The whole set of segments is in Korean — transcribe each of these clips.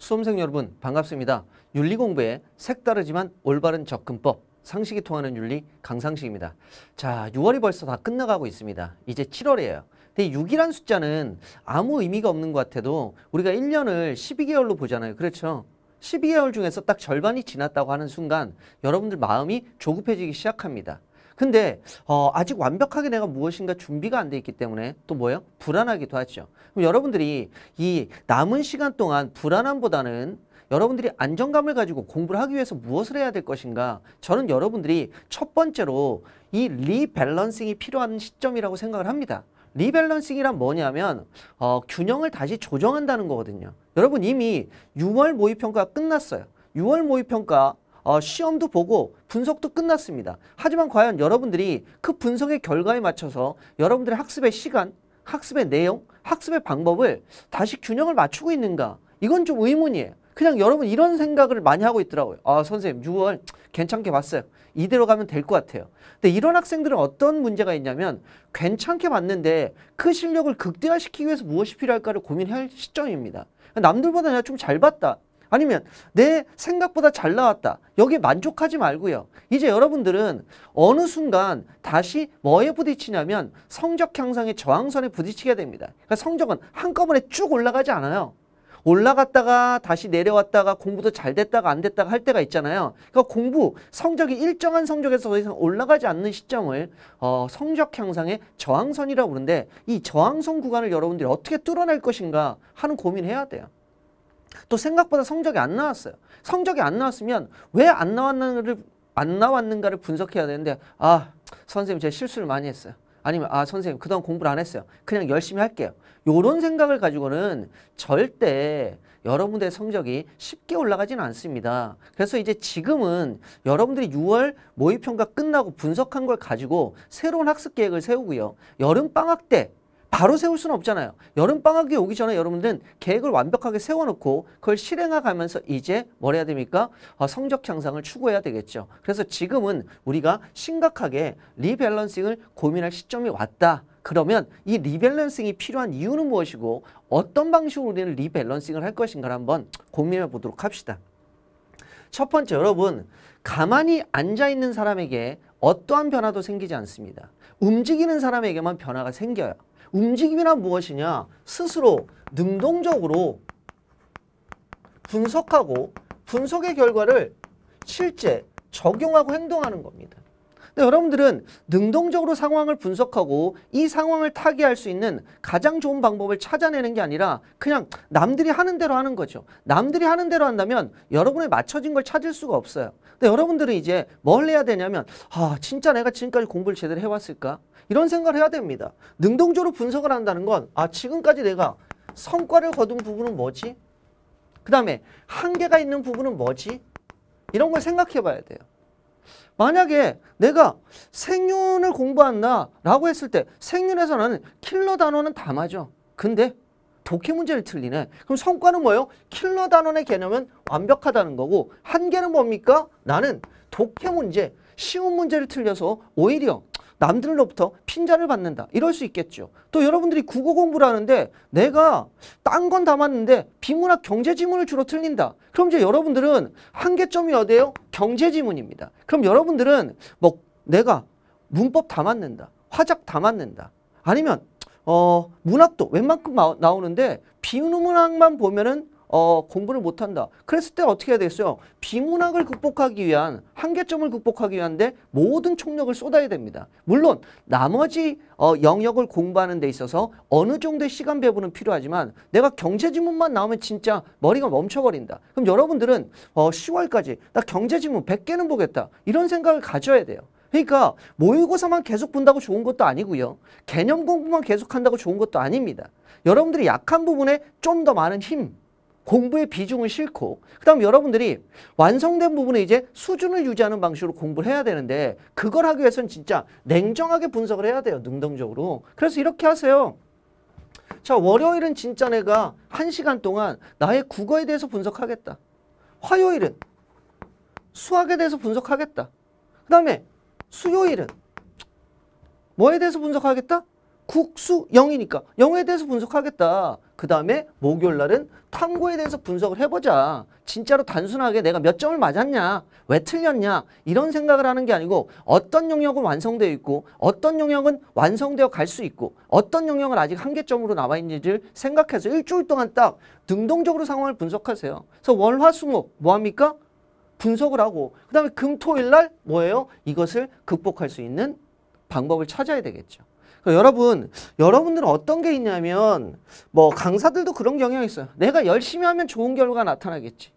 수험생 여러분 반갑습니다. 윤리 공부에 색다르지만 올바른 접근법 상식이 통하는 윤리 강상식입니다. 자 6월이 벌써 다 끝나가고 있습니다. 이제 7월이에요. 근데 6이란 숫자는 아무 의미가 없는 것 같아도 우리가 1년을 12개월로 보잖아요. 그렇죠? 12개월 중에서 딱 절반이 지났다고 하는 순간 여러분들 마음이 조급해지기 시작합니다. 근데 어, 아직 완벽하게 내가 무엇인가 준비가 안 돼 있기 때문에 또 뭐예요? 불안하기도 하죠. 그럼 여러분들이 이 남은 시간 동안 불안함보다는 여러분들이 안정감을 가지고 공부를 하기 위해서 무엇을 해야 될 것인가 저는 여러분들이 첫 번째로 이 리밸런싱이 필요한 시점이라고 생각을 합니다. 리밸런싱이란 뭐냐면 어, 균형을 다시 조정한다는 거거든요. 여러분 이미 6월 모의평가 끝났어요. 6월 모의평가 어, 시험도 보고 분석도 끝났습니다. 하지만 과연 여러분들이 그 분석의 결과에 맞춰서 여러분들의 학습의 시간, 학습의 내용, 학습의 방법을 다시 균형을 맞추고 있는가? 이건 좀 의문이에요. 그냥 여러분 이런 생각을 많이 하고 있더라고요. 아 선생님 6월 괜찮게 봤어요. 이대로 가면 될 것 같아요. 근데 이런 학생들은 어떤 문제가 있냐면 괜찮게 봤는데 그 실력을 극대화시키기 위해서 무엇이 필요할까를 고민할 시점입니다. 남들보다 내가 좀 잘 봤다. 아니면 내 생각보다 잘 나왔다. 여기 만족하지 말고요. 이제 여러분들은 어느 순간 다시 뭐에 부딪히냐면 성적 향상의 저항선에 부딪히게 됩니다. 그러니까 성적은 한꺼번에 쭉 올라가지 않아요. 올라갔다가 다시 내려왔다가 공부도 잘 됐다가 안 됐다가 할 때가 있잖아요. 그러니까 공부 성적이 일정한 성적에서 더 이상 올라가지 않는 시점을 어, 성적 향상의 저항선이라고 부르는데 이 저항선 구간을 여러분들이 어떻게 뚫어낼 것인가 하는 고민해야 을 돼요. 또 생각보다 성적이 안 나왔어요. 성적이 안 나왔으면 왜 안 나왔는가를 안 나왔는가를 분석해야 되는데 아 선생님 제가 실수를 많이 했어요. 아니면 아 선생님 그동안 공부를 안 했어요. 그냥 열심히 할게요. 요런 생각을 가지고는 절대 여러분들의 성적이 쉽게 올라가지는 않습니다. 그래서 이제 지금은 여러분들이 6월 모의평가 끝나고 분석한 걸 가지고 새로운 학습 계획을 세우고요. 여름방학 때 바로 세울 수는 없잖아요. 여름방학이 오기 전에 여러분들은 계획을 완벽하게 세워놓고 그걸 실행해가면서 이제 뭘 해야 됩니까? 어, 성적 향상을 추구해야 되겠죠. 그래서 지금은 우리가 심각하게 리밸런싱을 고민할 시점이 왔다. 그러면 이 리밸런싱이 필요한 이유는 무엇이고 어떤 방식으로 우리는 리밸런싱을 할 것인가를 한번 고민해 보도록 합시다. 첫 번째 여러분 가만히 앉아있는 사람에게 어떠한 변화도 생기지 않습니다. 움직이는 사람에게만 변화가 생겨요. 움직임이란 무엇이냐? 스스로 능동적으로 분석하고 분석의 결과를 실제 적용하고 행동하는 겁니다. 여러분들은 능동적으로 상황을 분석하고 이 상황을 타개할 수 있는 가장 좋은 방법을 찾아내는 게 아니라 그냥 남들이 하는 대로 하는 거죠. 남들이 하는 대로 한다면 여러분의 맞춰진 걸 찾을 수가 없어요. 근데 여러분들은 이제 뭘 해야 되냐면 아 진짜 내가 지금까지 공부를 제대로 해왔을까? 이런 생각을 해야 됩니다. 능동적으로 분석을 한다는 건 아 지금까지 내가 성과를 거둔 부분은 뭐지? 그 다음에 한계가 있는 부분은 뭐지? 이런 걸 생각해 봐야 돼요. 만약에 내가 생윤을 공부한다라고 했을 때 생윤에서 나는 킬러 단원은다 맞아. 근데 독해 문제를 틀리네. 그럼 성과는 뭐예요? 킬러 단원의 개념은 완벽하다는 거고 한계는 뭡니까? 나는 독해 문제, 쉬운 문제를 틀려서 오히려 남들로부터 핀잔을 받는다. 이럴 수 있겠죠. 또 여러분들이 국어 공부를 하는데 내가 딴건 담았는데 비문학 경제 지문을 주로 틀린다. 그럼 이제 여러분들은 한계점이 어디예요? 경제 지문입니다. 그럼 여러분들은 뭐 내가 문법 다 맞는다. 화작 다 맞는다. 아니면 어 문학도 웬만큼 나오는데 비문학만 보면은 어, 공부를 못한다. 그랬을 때 어떻게 해야 되겠어요? 비문학을 극복하기 위한 한계점을 극복하기 위한데 모든 총력을 쏟아야 됩니다. 물론 나머지 어, 영역을 공부하는 데 있어서 어느 정도의 시간 배분은 필요하지만 내가 경제지문만 나오면 진짜 머리가 멈춰버린다. 그럼 여러분들은 어, 10월까지 나 경제지문 100개는 보겠다. 이런 생각을 가져야 돼요. 그러니까 모의고사만 계속 본다고 좋은 것도 아니고요. 개념 공부만 계속한다고 좋은 것도 아닙니다. 여러분들이 약한 부분에 좀 더 많은 힘, 공부의 비중을 싫고 그다음 여러분들이 완성된 부분에 이제 수준을 유지하는 방식으로 공부를 해야 되는데 그걸 하기 위해서는 진짜 냉정하게 분석을 해야 돼요. 능동적으로. 그래서 이렇게 하세요. 자 월요일은 진짜 내가 한시간 동안 나의 국어에 대해서 분석하겠다. 화요일은 수학에 대해서 분석하겠다. 그 다음에 수요일은 뭐에 대해서 분석하겠다? 국수 0이니까 0에 대해서 분석하겠다. 그 다음에 목요일 날은 탐구에 대해서 분석을 해보자. 진짜로 단순하게 내가 몇 점을 맞았냐, 왜 틀렸냐 이런 생각을 하는 게 아니고 어떤 영역은 완성되어 있고 어떤 영역은 완성되어 갈 수 있고 어떤 영역은 아직 한계점으로 남아 있는지를 생각해서 일주일 동안 딱 능동적으로 상황을 분석하세요. 그래서 월화수목 뭐합니까? 분석을 하고 그 다음에 금토일 날 뭐예요? 이것을 극복할 수 있는 방법을 찾아야 되겠죠. 그러니까 여러분, 여러분들은 어떤 게 있냐면 뭐 강사들도 그런 경향이 있어요. 내가 열심히 하면 좋은 결과가 나타나겠지.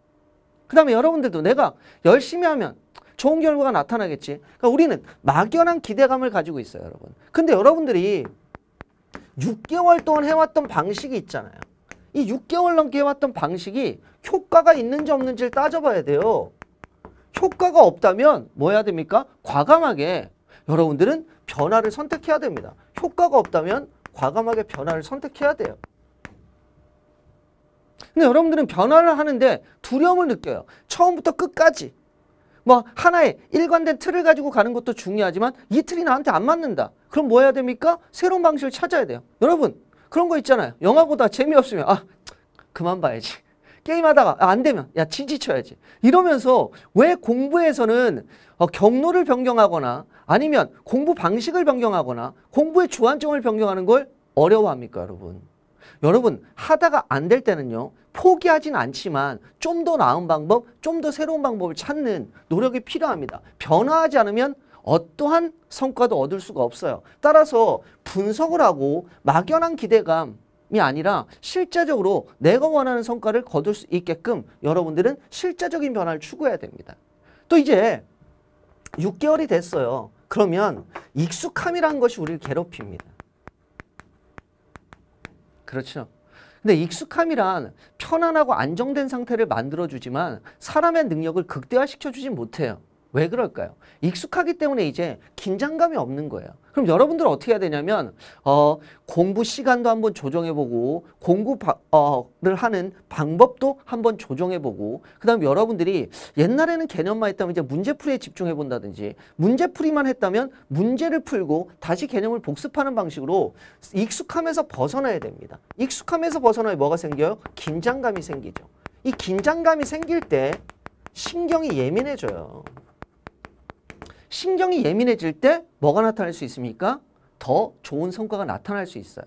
그 다음에 여러분들도 내가 열심히 하면 좋은 결과가 나타나겠지. 그러니까 우리는 막연한 기대감을 가지고 있어요, 여러분. 근데 여러분들이 6개월 동안 해왔던 방식이 있잖아요. 이 6개월 넘게 해왔던 방식이 효과가 있는지 없는지를 따져봐야 돼요. 효과가 없다면 뭐 해야 됩니까? 과감하게 여러분들은 변화를 선택해야 됩니다. 효과가 없다면 과감하게 변화를 선택해야 돼요. 근데 여러분들은 변화를 하는데 두려움을 느껴요. 처음부터 끝까지. 뭐 하나의 일관된 틀을 가지고 가는 것도 중요하지만 이 틀이 나한테 안 맞는다. 그럼 뭐 해야 됩니까? 새로운 방식을 찾아야 돼요. 여러분 그런 거 있잖아요. 영화보다 재미없으면 아 그만 봐야지. 게임하다가 아, 안 되면 야 치지 쳐야지 이러면서 왜 공부에서는 어, 경로를 변경하거나 아니면 공부 방식을 변경하거나 공부의 주안점을 변경하는 걸 어려워합니까 여러분 여러분 하다가 안 될 때는요 포기하진 않지만 좀 더 나은 방법 좀 더 새로운 방법을 찾는 노력이 필요합니다 변화하지 않으면 어떠한 성과도 얻을 수가 없어요 따라서 분석을 하고 막연한 기대감 사람이 아니라 실제적으로 내가 원하는 성과를 거둘 수 있게끔 여러분들은 실제적인 변화를 추구해야 됩니다. 또 이제 6개월이 됐어요. 그러면 익숙함이라 것이 우리를 괴롭힙니다. 그렇죠. 근데 익숙함이란 편안하고 안정된 상태를 만들어주지만 사람의 능력을 극대화시켜주진 못해요. 왜 그럴까요? 익숙하기 때문에 이제 긴장감이 없는 거예요. 그럼 여러분들은 어떻게 해야 되냐면 어, 공부 시간도 한번 조정해보고 공부를 어, 하는 방법도 한번 조정해보고 그 다음 여러분들이 옛날에는 개념만 했다면 이제 문제풀이에 집중해본다든지 문제풀이만 했다면 문제를 풀고 다시 개념을 복습하는 방식으로 익숙함에서 벗어나야 됩니다. 익숙함에서 벗어나면 뭐가 생겨요? 긴장감이 생기죠. 이 긴장감이 생길 때 신경이 예민해져요. 신경이 예민해질 때 뭐가 나타날 수 있습니까? 더 좋은 성과가 나타날 수 있어요.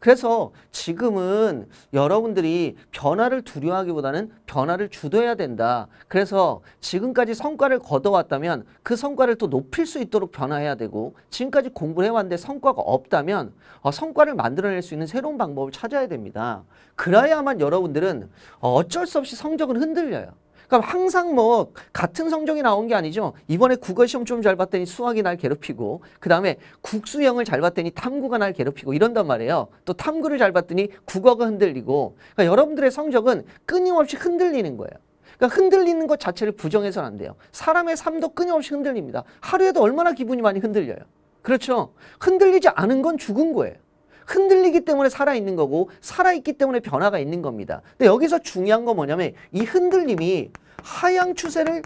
그래서 지금은 여러분들이 변화를 두려워하기보다는 변화를 주도해야 된다. 그래서 지금까지 성과를 거둬왔다면 그 성과를 또 높일 수 있도록 변화해야 되고 지금까지 공부를 해왔는데 성과가 없다면 어, 성과를 만들어낼 수 있는 새로운 방법을 찾아야 됩니다. 그래야만 여러분들은 어, 어쩔 수 없이 성적은 흔들려요. 그러니까 항상 뭐 같은 성적이 나온 게 아니죠. 이번에 국어 시험 좀 잘 봤더니 수학이 날 괴롭히고 그다음에 국수형을 잘 봤더니 탐구가 날 괴롭히고 이런단 말이에요. 또 탐구를 잘 봤더니 국어가 흔들리고 그러니까 여러분들의 성적은 끊임없이 흔들리는 거예요. 그러니까 흔들리는 것 자체를 부정해서는 안 돼요. 사람의 삶도 끊임없이 흔들립니다. 하루에도 얼마나 기분이 많이 흔들려요. 그렇죠. 흔들리지 않은 건 죽은 거예요. 흔들리기 때문에 살아있는 거고 살아있기 때문에 변화가 있는 겁니다. 근데 여기서 중요한 건 뭐냐면 이 흔들림이 하향 추세를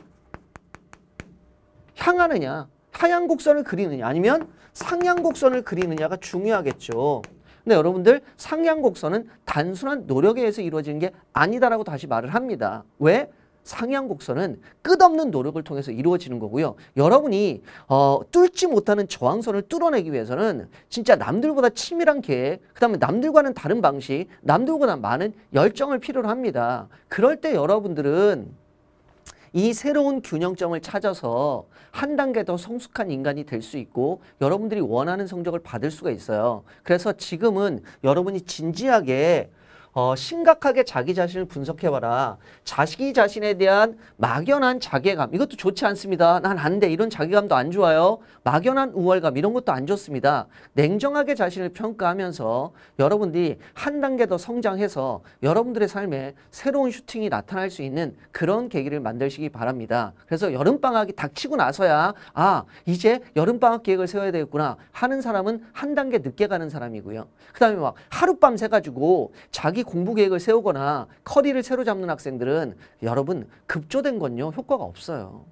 향하느냐 하향 곡선을 그리느냐 아니면 상향 곡선을 그리느냐가 중요하겠죠. 근데 여러분들 상향 곡선은 단순한 노력에 의해서 이루어지는 게 아니다라고 다시 말을 합니다. 왜? 상향 곡선은 끝없는 노력을 통해서 이루어지는 거고요. 여러분이 어, 뚫지 못하는 저항선을 뚫어내기 위해서는 진짜 남들보다 치밀한 계획, 그 다음에 남들과는 다른 방식, 남들보다 많은 열정을 필요로 합니다. 그럴 때 여러분들은 이 새로운 균형점을 찾아서 한 단계 더 성숙한 인간이 될 수 있고 여러분들이 원하는 성적을 받을 수가 있어요. 그래서 지금은 여러분이 진지하게 어, 심각하게 자기 자신을 분석해봐라. 자식이 자신에 대한 막연한 자괴감 이것도 좋지 않습니다. 난 안 돼. 이런 자괴감도 안 좋아요. 막연한 우월감 이런 것도 안 좋습니다. 냉정하게 자신을 평가하면서 여러분들이 한 단계 더 성장해서 여러분들의 삶에 새로운 슈팅이 나타날 수 있는 그런 계기를 만들시기 바랍니다. 그래서 여름방학이 닥치고 나서야 아 이제 여름방학 계획을 세워야 되겠구나 하는 사람은 한 단계 늦게 가는 사람이고요. 그 다음에 막 하룻밤 새가지고 자기 자기 공부 계획을 세우거나 커리를 새로 잡는 학생들은 여러분 급조된 건요 효과가 없어요.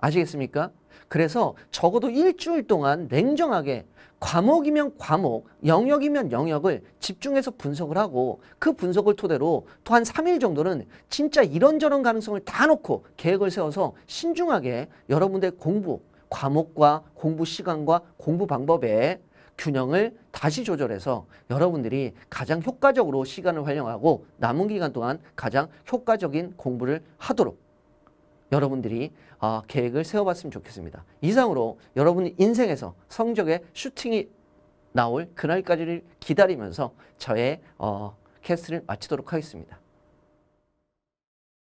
아시겠습니까? 그래서 적어도 일주일 동안 냉정하게 과목이면 과목, 영역이면 영역을 집중해서 분석을 하고 그 분석을 토대로 또한 3일 정도는 진짜 이런저런 가능성을 다 놓고 계획을 세워서 신중하게 여러분들의 공부, 과목과 공부 시간과 공부 방법에 균형을 다시 조절해서 여러분들이 가장 효과적으로 시간을 활용하고 남은 기간 동안 가장 효과적인 공부를 하도록 여러분들이 어, 계획을 세워봤으면 좋겠습니다. 이상으로 여러분 인생에서 성적의 슈팅이 나올 그날까지를 기다리면서 저의 어, 캐스트를 마치도록 하겠습니다.